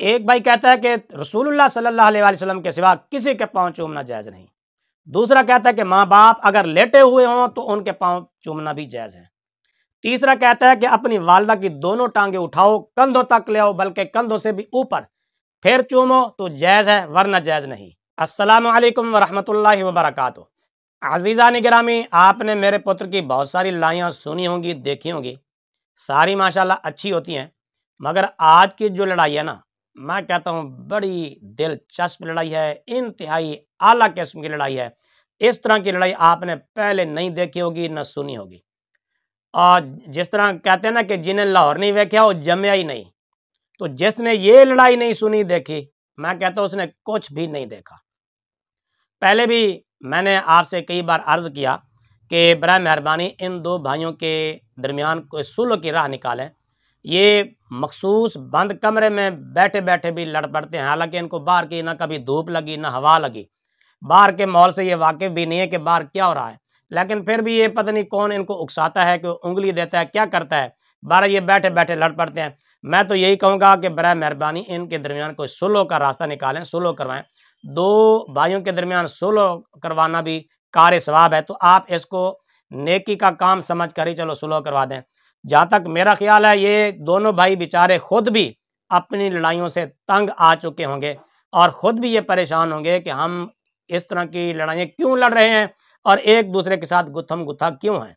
एक भाई कहता है कि रसूलुल्लाह सल्लल्लाहु अलैहि वसल्लम के सिवा किसी के पाँव चूमना जायज़ नहीं दूसरा कहता है कि माँ बाप अगर लेटे हुए हों तो उनके पाँव चूमना भी जायज़ है तीसरा कहता है कि अपनी वालदा की दोनों टांगे उठाओ कंधों तक ले आओ बल्कि कंधों से भी ऊपर फिर चूमो तो जायज़ है वरना जायज़ नहीं अस्सलाम वालेकुम वरहमतुल्लाहि अजीज़ा निगरामी आपने मेरे पुत्र की बहुत सारी लाइयाँ सुनी होंगी देखी होंगी सारी माशाल्लाह अच्छी होती हैं मगर आज की जो लड़ाई है ना मैं कहता हूँ बड़ी दिलचस्प लड़ाई है इंतहाई आला किस्म की लड़ाई है इस तरह की लड़ाई आपने पहले नहीं देखी होगी न सुनी होगी और जिस तरह कहते हैं ना कि जिन्हें लाहौर नहीं देखा वो जमया ही नहीं तो जिसने ये लड़ाई नहीं सुनी देखी मैं कहता हूँ उसने कुछ भी नहीं देखा पहले भी मैंने आपसे कई बार अर्ज़ किया कि बर मेहरबानी इन दो भाइयों के दरमियान कोई सुलह की राह निकालें ये मखसूस बंद कमरे में बैठे बैठे भी लड़ पड़ते हैं हालांकि इनको बाहर की ना कभी धूप लगी ना हवा लगी बाहर के माहौल से ये वाकिफ भी नहीं है कि बाहर क्या हो रहा है लेकिन फिर भी ये पता नहीं कौन इनको उकसाता है कि उंगली देता है क्या करता है बाहर ये बैठे बैठे लड़ पड़ते हैं मैं तो यही कहूँगा कि बर मेहरबानी इनके दरमियान कोई सुलह का रास्ता निकालें सुलह करवाएं दो भाइयों के दरमियान सुलह करवाना भी कार्य स्वाब है तो आप इसको नेकी का काम समझ कर ही चलो सुलह करवा दें जहाँ तक मेरा ख्याल है ये दोनों भाई बेचारे खुद भी अपनी लड़ाइयों से तंग आ चुके होंगे और ख़ुद भी ये परेशान होंगे कि हम इस तरह की लड़ाइयाँ क्यों लड़ रहे हैं और एक दूसरे के साथ गुत्थम गुत्था क्यों हैं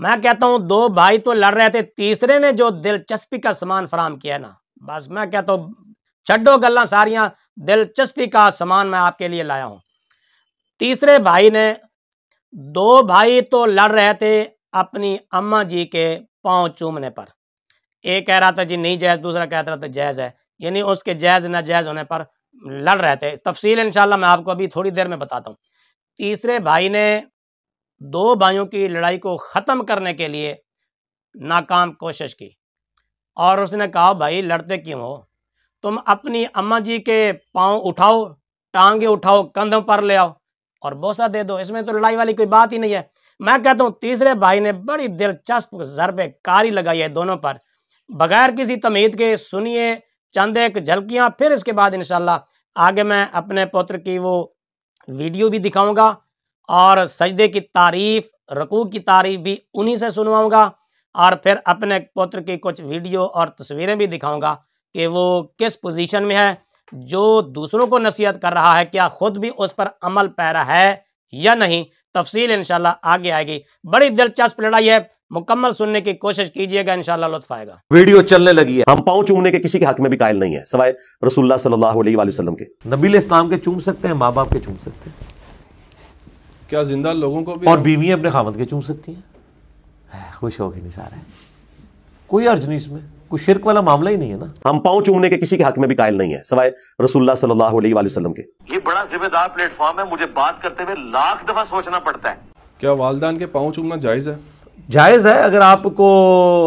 मैं कहता हूँ दो भाई तो लड़ रहे थे तीसरे ने जो दिलचस्पी का सामान फराम किया ना बस मैं कहता हूँ छड्डो गल्ला सारियाँ दिलचस्पी का सामान मैं आपके लिए लाया हूँ तीसरे भाई ने दो भाई तो लड़ रहे थे अपनी अम्मा जी के पाँव चूमने पर एक कह रहा था जी नहीं जायज़ दूसरा कह रहा था जायज़ है यानी उसके जायज़ नाजायज़ होने पर लड़ रहे थे तफसील इन मैं आपको अभी थोड़ी देर में बताता हूँ तीसरे भाई ने दो भाइयों की लड़ाई को ख़त्म करने के लिए नाकाम कोशिश की और उसने कहा भाई लड़ते क्यों हो तुम अपनी अम्मा जी के पाँव उठाओ टांगे उठाओ कंधों पर ले आओ और बोसा दे दो इसमें तो लड़ाई वाली कोई बात ही नहीं है मैं कहता हूँ तीसरे भाई ने बड़ी दिलचस्प कारी लगाई है दोनों पर बगैर किसी तमीद के सुनिए चंद एक झलकियाँ फिर इसके बाद इन आगे मैं अपने पुत्र की वो वीडियो भी दिखाऊंगा और सजदे की तारीफ़ रकू की तारीफ भी उन्हीं से सुनवाऊंगा और फिर अपने पुत्र की कुछ वीडियो और तस्वीरें भी दिखाऊंगा कि वो किस पोजीशन में है जो दूसरों को नसीहत कर रहा है क्या ख़ुद भी उस पर अमल पैरा है या नहीं तफसील इनशाला आगे आएगी बड़ी दिलचस्प लड़ाई है मुकम्मल सुनने की कोशिश कीजिएगा इंशाला लुत्फ आएगा वीडियो चलने लगी है हम पाँव चूमने के किसी के हक में भी कायल नहीं है सवाए रसुल्ला सल्लल्लाहु के नबील इस्लाम के चूम सकते हैं माँ बाप के चूम सकते हैं क्या जिंदा लोगों को भी और बीवियाँ अपने खामद के चूम सकती हैं खुश हो गए नहीं सारे कोई अर्ज नहीं इसमें कुछ शिरक वाला मामला ही नहीं है ना हम पाँव चूमने के किसी के हक में भी कायल नहीं है सवाए रसुल्ला सल्लल्लाहु के ये बड़ा जिम्मेदार प्लेटफॉर्म है मुझे बात करते हुए लाख दफा सोचना पड़ता है क्या वालदान के पाँव चूमना जायज है जायज है अगर आपको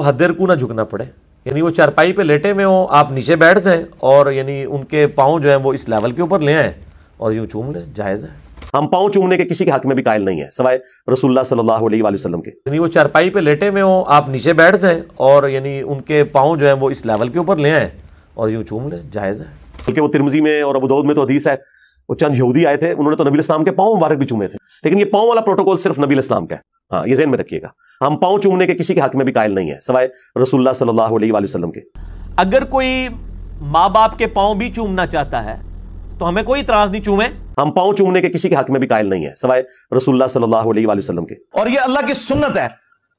हदर को ना झुकना पड़े यानी वो चारपाई पे लेटे हुए हो आप नीचे बैठ जाए और यानी उनके पाँव जो है वो इस लेवल के ऊपर ले आए और यूँ चूम लें जायज़ है हम पाँव चूमने के किसी के हक में भी कायल नहीं है सवाए रसुल्ला सल्लाह वसलम के यानी वो चारपाई पे लेटे हुए हो आप नीचे बैठ जाए और यानी उनके पाँव जो है वो इस लेवल के ऊपर ले आए और यूँ चूम लें जायज़ है क्योंकि वो तिरमजी में और अबूद में तो अधीस है वो चंद यहूदी आए थे उन्होंने तो नबी इस्लाम के पाँव मुबारक भी चूमे थे लेकिन ये पाँव वाला प्रोटोकॉल सिर्फ नबी इस्लाम का है हाँ ये जहन में रखिएगा हम पाँव चूमने के किसी के हक में भी कायल नहीं है सवाए रसुल्ला सल्लल्लाहु वसलम के अगर कोई माँ बाप के पाँव भी चूमना चाहता है तो हमें कोई इतराज नहीं चूमे हम पाओ चूमने के किसी के हक में भी कायल नहीं है सवाए रसुल्ला सल्लल्लाहु के और ये अल्लाह की सुन्नत है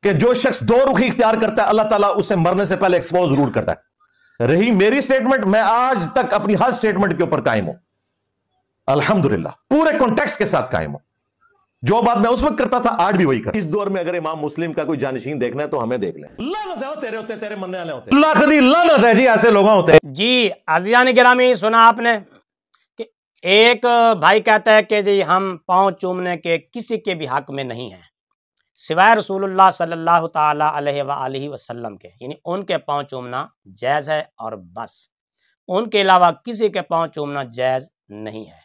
कि जो शख्स दो रुखी इख्तियार करता है अल्लाह ताला उसे मरने से पहले एक्सपोज जरूर करता है रही मेरी स्टेटमेंट मैं आज तक अपनी हर स्टेटमेंट के ऊपर कायम हूं अल्हम्दुलिल्लाह पूरे कॉन्टेक्स्ट के साथ कायम हूं जो बात मैं उस वक्त करता था आज भी वही कर इस दौर में अगर इमाम मुस्लिम का कोई जानशीन देखना है तो हमें देख लेते तेरे जी ऐसे लोग होते जी आजिया ने गिरामी सुना आपने एक भाई कहता है कि जी हम पाँव चूमने के किसी के भी हक में नहीं हैं सिवाय रसूलुल्लाह सल्लल्लाहु ताला अलैहि वसल्लम के यानी उनके पाँव चूमना जायज़ है और बस उनके अलावा किसी के पाँव चूमना जायज़ नहीं है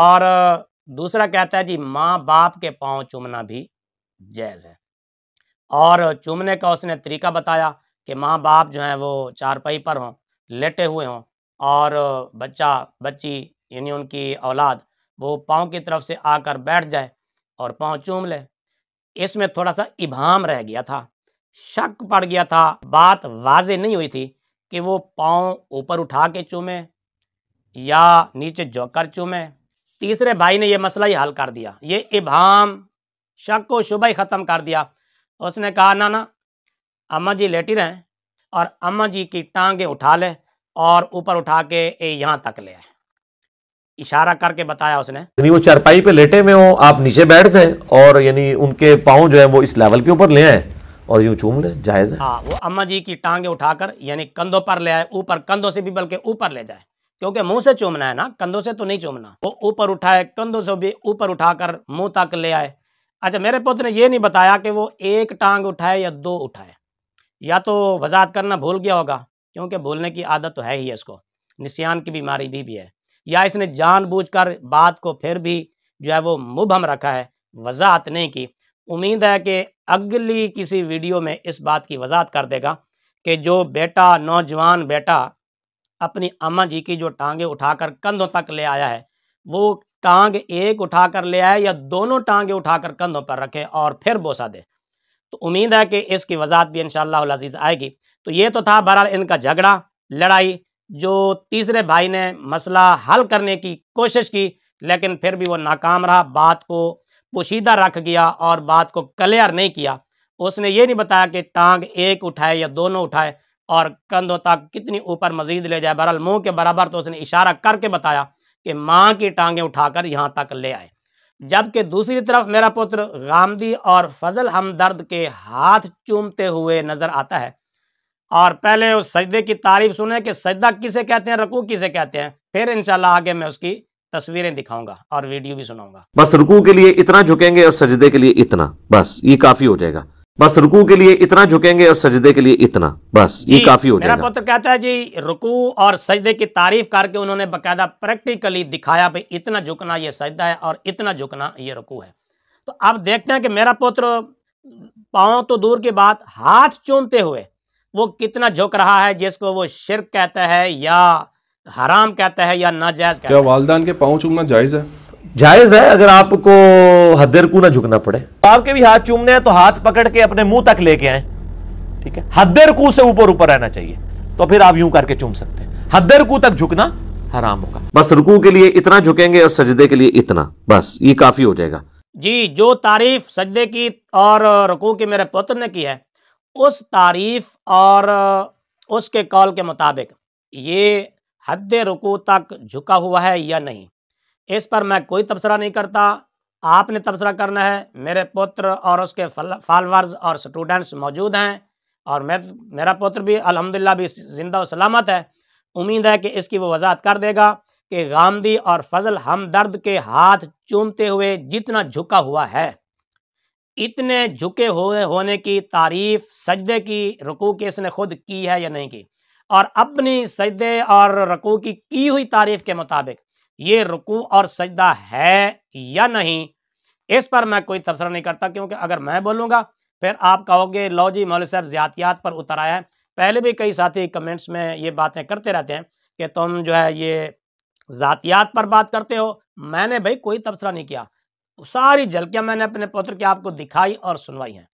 और दूसरा कहता है जी माँ बाप के पाँव चूमना भी जायज़ है और चूमने का उसने तरीका बताया कि माँ बाप जो हैं वो चारपाई पर हों लेटे हुए हों और बच्चा बच्ची यानी उनकी औलाद वो पाँव की तरफ से आकर बैठ जाए और पाँव चूम ले इसमें थोड़ा सा इबाम रह गया था शक पड़ गया था बात वाज नहीं हुई थी कि वो पाँव ऊपर उठा के चूमे या नीचे जोकर चूमे तीसरे भाई ने यह मसला ही हल कर दिया ये इबाम शक को शुभ ही ख़त्म कर दिया उसने कहा ना ना अम्मा जी लेटी रहें और अम्मा जी की टांगें उठा ले और ऊपर उठा के यहाँ तक ले आए इशारा करके बताया उसने यानी वो चारपाई पे लेटे हुए हो आप नीचे बैठ जाए और यानी उनके पाँव जो है वो इस लेवल के ऊपर ले आए और यूं चूम ले जायज है हाँ वो अम्मा जी की टांगे उठाकर यानी कंधों पर ले आए ऊपर कंधों से भी बल्कि ऊपर ले जाए क्योंकि मुंह से चूमना है ना कंधों से तो नहीं चूमना वो ऊपर उठाए कंधों से भी ऊपर उठाकर मुंह तक ले आए अच्छा मेरे पुत्र ने ये नहीं बताया कि वो एक टांग उठाए या दो उठाए या तो वजात करना भूल गया होगा क्योंकि भूलने की आदत तो है ही है इसको निशान की बीमारी भी, भी है या इसने जानबूझकर बात को फिर भी जो है वो मुबहम रखा है वजाहत नहीं की उम्मीद है कि अगली किसी वीडियो में इस बात की वजाहत कर देगा कि जो बेटा नौजवान बेटा अपनी अम्मा जी की जो टांगे उठाकर कंधों तक ले आया है वो टांग एक उठाकर ले आए या दोनों टांगे उठाकर कंधों पर रखे और फिर बोसा दे तो उम्मीद है कि इसकी वजाहत भी इन शजीज़ आएगी तो ये तो था बहरहाल इनका झगड़ा लड़ाई जो तीसरे भाई ने मसला हल करने की कोशिश की लेकिन फिर भी वो नाकाम रहा बात को पोशीदा रख गया और बात को क्लियर नहीं किया उसने ये नहीं बताया कि टांग एक उठाए या दोनों उठाए और कंधों तक कितनी ऊपर मजीद ले जाए बहरहाल मुंह के बराबर तो उसने इशारा करके बताया कि माँ की टांगें उठाकर यहाँ तक ले आए जबकि दूसरी तरफ मेरा पुत्र गामदी और फजल हमदर्द के हाथ चूमते हुए नज़र आता है और पहले उस सजदे की तारीफ सुने कि सजदा किसे कहते हैं रकू किसे कहते हैं फिर इंशाल्लाह आगे मैं उसकी तस्वीरें दिखाऊंगा और वीडियो भी सुनाऊंगा बस रुकू के लिए इतना झुकेंगे और सजदे के लिए इतना बस ये काफी हो जाएगा बस रुकू के लिए इतना झुकेंगे और सजदे के लिए इतना बस ये काफी हो जाएगा मेरा पुत्र कहता है जी रुकू और सजदे की तारीफ करके उन्होंने बकायदा प्रैक्टिकली दिखाया भाई इतना झुकना ये सजदा है और इतना झुकना ये रुकू है तो अब देखते हैं कि मेरा पुत्र पाओ तो दूर की बात हाथ चूमते हुए वो कितना झुक रहा है जिसको वो शिरक कहता है या हराम कहता है या नाजायज क्या वालदान के पाँव चूमना जायज है जायज है अगर आपको हदर को ना झुकना पड़े आपके भी हाथ चूमने हैं तो हाथ पकड़ के अपने मुंह तक लेके आए ठीक है हदर को से ऊपर ऊपर रहना चाहिए तो फिर आप यूं करके चूम सकते हैं हदर को तक झुकना हराम होगा बस रुकू के लिए इतना झुकेंगे और सजदे के लिए इतना बस ये काफी हो जाएगा जी जो तारीफ सजदे की और रुकू की मेरे पुत्र ने की है उस तारीफ और उसके कॉल के मुताबिक ये हद रुकू तक झुका हुआ है या नहीं इस पर मैं कोई तबसरा नहीं करता आपने तबसरा करना है मेरे पुत्र और उसके फॉलोअर्स और स्टूडेंट्स मौजूद हैं और मैं मेरा पुत्र भी अल्हम्दुलिल्लाह भी ज़िंदा और सलामत है उम्मीद है कि इसकी वो वजाहत कर देगा कि गांधी और फजल हमदर्द के हाथ चूमते हुए जितना झुका हुआ है इतने झुके हुए होने की तारीफ़ सजदे की रकू की इसने खुद की है या नहीं की और अपनी सजदे और रकू की की हुई तारीफ़ के मुताबिक ये रुकू और सजदा है या नहीं इस पर मैं कोई तबसरा नहीं करता क्योंकि अगर मैं बोलूँगा फिर आप कहोगे लो जी मौल साहब ज़्यातियात पर उतर आया है पहले भी कई साथी कमेंट्स में ये बातें करते रहते हैं कि तुम जो है ये ज़ातियात पर बात करते हो मैंने भाई कोई तबसरा नहीं किया सारी झलकियां मैंने अपने पुत्र की आपको दिखाई और सुनवाई हैं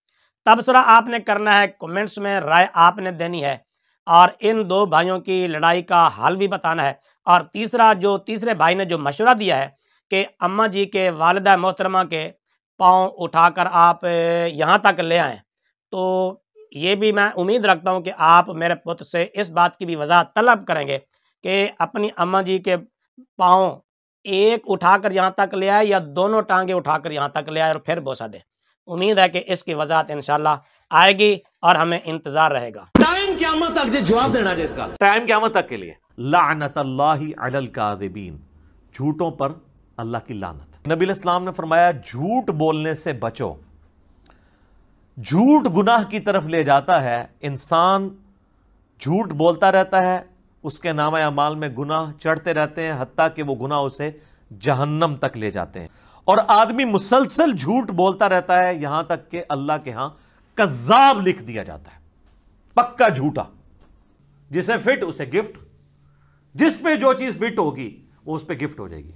तबसरा आपने करना है कमेंट्स में राय आपने देनी है और इन दो भाइयों की लड़ाई का हाल भी बताना है और तीसरा जो तीसरे भाई ने जो मशवरा दिया है कि अम्मा जी के वालदा मोहतरमा के पाँव उठाकर आप यहाँ तक ले आएँ तो ये भी मैं उम्मीद रखता हूँ कि आप मेरे पुत्र से इस बात की भी वजह तलब करेंगे कि अपनी अम्मा जी के पाँव एक उठाकर यहाँ तक ले आए या दोनों टांगे उठाकर यहाँ तक ले आए और फिर बोसा दे उम्मीद है कि इसकी वजहत इनशाला आएगी और हमें इंतजार रहेगा टाइम क्या तक जवाब देना जिसका टाइम क्या तक के लिए लानत झूठों पर अल्लाह की लानत नबी इस्लाम ने फरमाया झूठ बोलने से बचो झूठ गुनाह की तरफ ले जाता है इंसान झूठ बोलता रहता है उसके नाम अमाल में गुनाह चढ़ते रहते हैं हती कि वो गुनाह उसे जहन्नम तक ले जाते हैं और आदमी मुसलसल झूठ बोलता रहता है यहां तक कि अल्लाह के यहां कज्जाब लिख दिया जाता है पक्का झूठा जिसे फिट उसे गिफ्ट जिस पे जो चीज फिट होगी वो उस पर गिफ्ट हो जाएगी